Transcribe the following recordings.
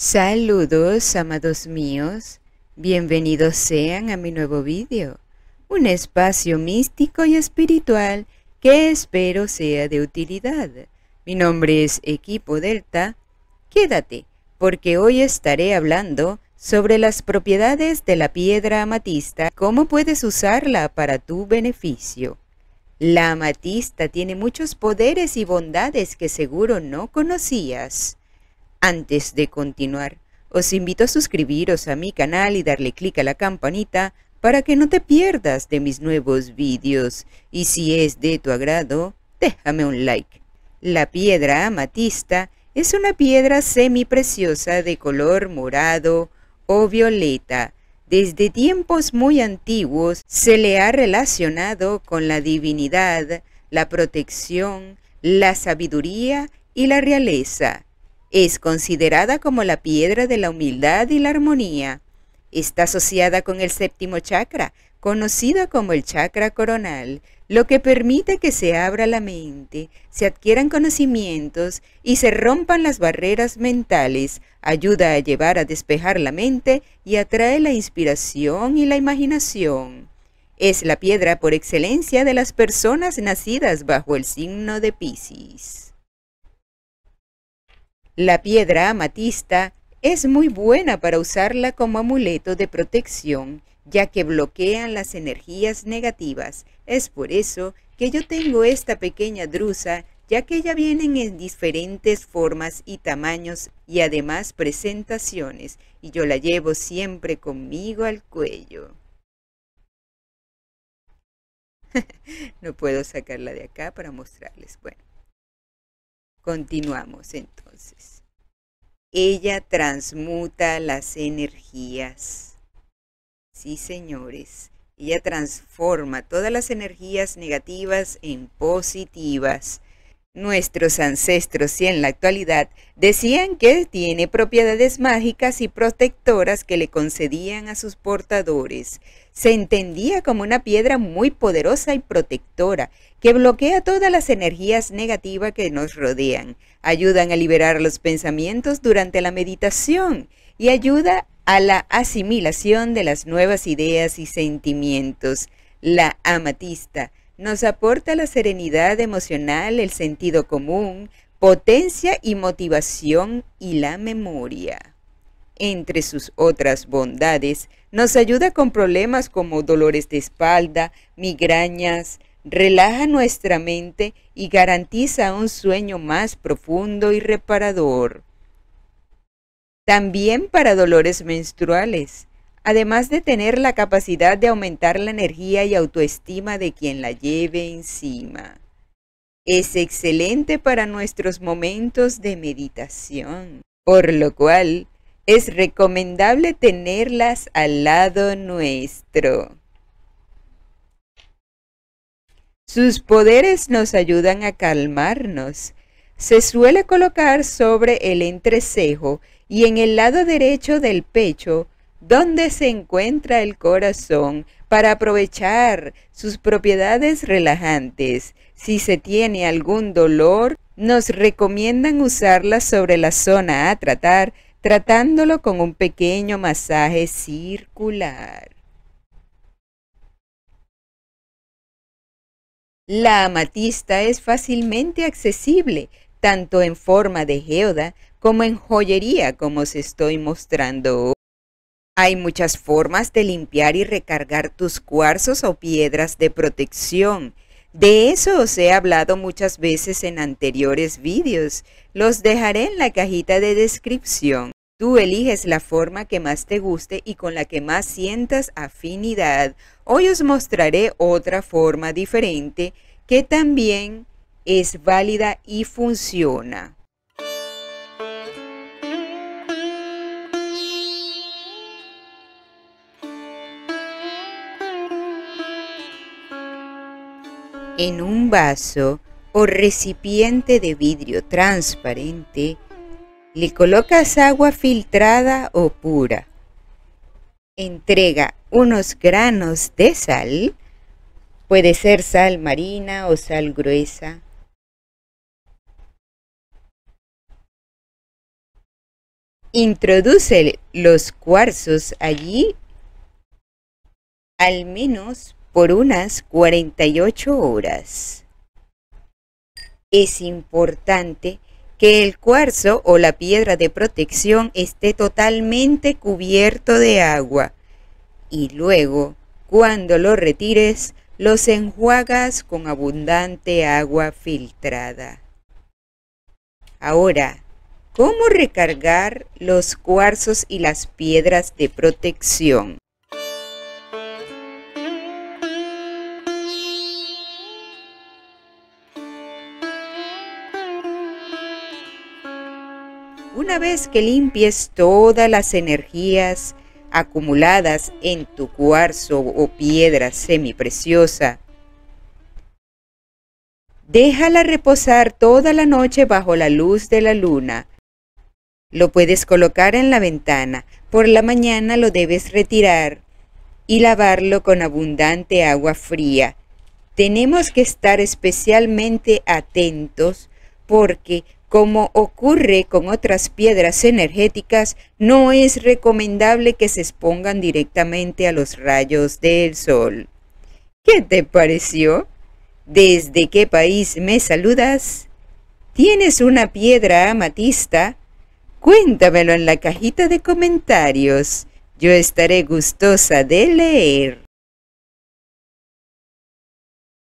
Saludos amados míos, bienvenidos sean a mi nuevo vídeo, un espacio místico y espiritual que espero sea de utilidad. Mi nombre es Equipo Delta, quédate porque hoy estaré hablando sobre las propiedades de la piedra amatista, cómo puedes usarla para tu beneficio. La amatista tiene muchos poderes y bondades que seguro no conocías. Antes de continuar, os invito a suscribiros a mi canal y darle clic a la campanita para que no te pierdas de mis nuevos vídeos. Y si es de tu agrado, déjame un like. La piedra amatista es una piedra semipreciosa de color morado o violeta. Desde tiempos muy antiguos se le ha relacionado con la divinidad, la protección, la sabiduría y la realeza. Es considerada como la piedra de la humildad y la armonía. Está asociada con el séptimo chakra, conocida como el chakra coronal, lo que permite que se abra la mente, se adquieran conocimientos y se rompan las barreras mentales, ayuda a llevar a despejar la mente y atrae la inspiración y la imaginación. Es la piedra por excelencia de las personas nacidas bajo el signo de Pisces. La piedra amatista es muy buena para usarla como amuleto de protección, ya que bloquean las energías negativas. Es por eso que yo tengo esta pequeña drusa, ya que ella vienen en diferentes formas y tamaños y además presentaciones, y yo la llevo siempre conmigo al cuello. no puedo sacarla de acá para mostrarles. Bueno. Continuamos entonces. Ella transmuta las energías. Sí, señores. Ella transforma todas las energías negativas en positivas Nuestros ancestros y en la actualidad decían que tiene propiedades mágicas y protectoras que le concedían a sus portadores. Se entendía como una piedra muy poderosa y protectora que bloquea todas las energías negativas que nos rodean, ayudan a liberar los pensamientos durante la meditación y ayuda a la asimilación de las nuevas ideas y sentimientos. La amatista nos aporta la serenidad emocional, el sentido común, potencia y motivación y la memoria. Entre sus otras bondades, nos ayuda con problemas como dolores de espalda, migrañas, relaja nuestra mente y garantiza un sueño más profundo y reparador. También para dolores menstruales, además de tener la capacidad de aumentar la energía y autoestima de quien la lleve encima. Es excelente para nuestros momentos de meditación, por lo cual es recomendable tenerlas al lado nuestro. Sus poderes nos ayudan a calmarnos. Se suele colocar sobre el entrecejo y en el lado derecho del pecho dónde se encuentra el corazón para aprovechar sus propiedades relajantes. Si se tiene algún dolor, nos recomiendan usarla sobre la zona a tratar, tratándolo con un pequeño masaje circular. La amatista es fácilmente accesible, tanto en forma de geoda como en joyería, como os estoy mostrando hoy. Hay muchas formas de limpiar y recargar tus cuarzos o piedras de protección. De eso os he hablado muchas veces en anteriores vídeos. Los dejaré en la cajita de descripción. Tú eliges la forma que más te guste y con la que más sientas afinidad. Hoy os mostraré otra forma diferente que también es válida y funciona. en un vaso o recipiente de vidrio transparente, le colocas agua filtrada o pura. Entrega unos granos de sal, puede ser sal marina o sal gruesa. Introduce los cuarzos allí al menos por unas 48 horas. Es importante que el cuarzo o la piedra de protección esté totalmente cubierto de agua y luego, cuando lo retires, los enjuagas con abundante agua filtrada. Ahora, ¿cómo recargar los cuarzos y las piedras de protección? Una vez que limpies todas las energías acumuladas en tu cuarzo o piedra semipreciosa, déjala reposar toda la noche bajo la luz de la luna. Lo puedes colocar en la ventana, por la mañana lo debes retirar y lavarlo con abundante agua fría. Tenemos que estar especialmente atentos porque como ocurre con otras piedras energéticas, no es recomendable que se expongan directamente a los rayos del sol. ¿Qué te pareció? ¿Desde qué país me saludas? ¿Tienes una piedra amatista? Cuéntamelo en la cajita de comentarios. Yo estaré gustosa de leer.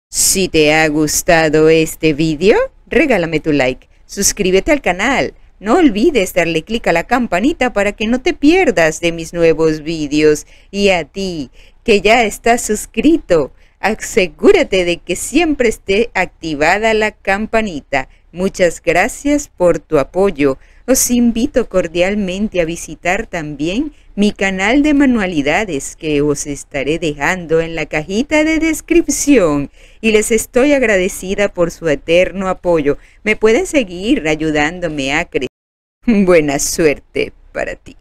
Si te ha gustado este vídeo, regálame tu like Suscríbete al canal. No olvides darle clic a la campanita para que no te pierdas de mis nuevos vídeos. Y a ti, que ya estás suscrito, asegúrate de que siempre esté activada la campanita. Muchas gracias por tu apoyo. Os invito cordialmente a visitar también mi canal de manualidades que os estaré dejando en la cajita de descripción y les estoy agradecida por su eterno apoyo. Me pueden seguir ayudándome a crecer. Buena suerte para ti.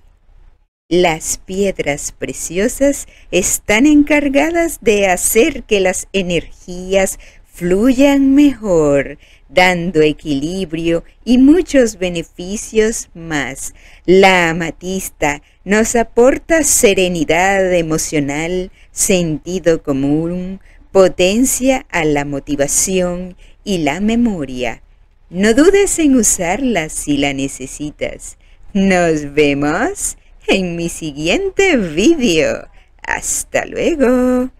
Las piedras preciosas están encargadas de hacer que las energías fluyan mejor, dando equilibrio y muchos beneficios más. La amatista nos aporta serenidad emocional, sentido común, potencia a la motivación y la memoria. No dudes en usarla si la necesitas. Nos vemos en mi siguiente vídeo. Hasta luego.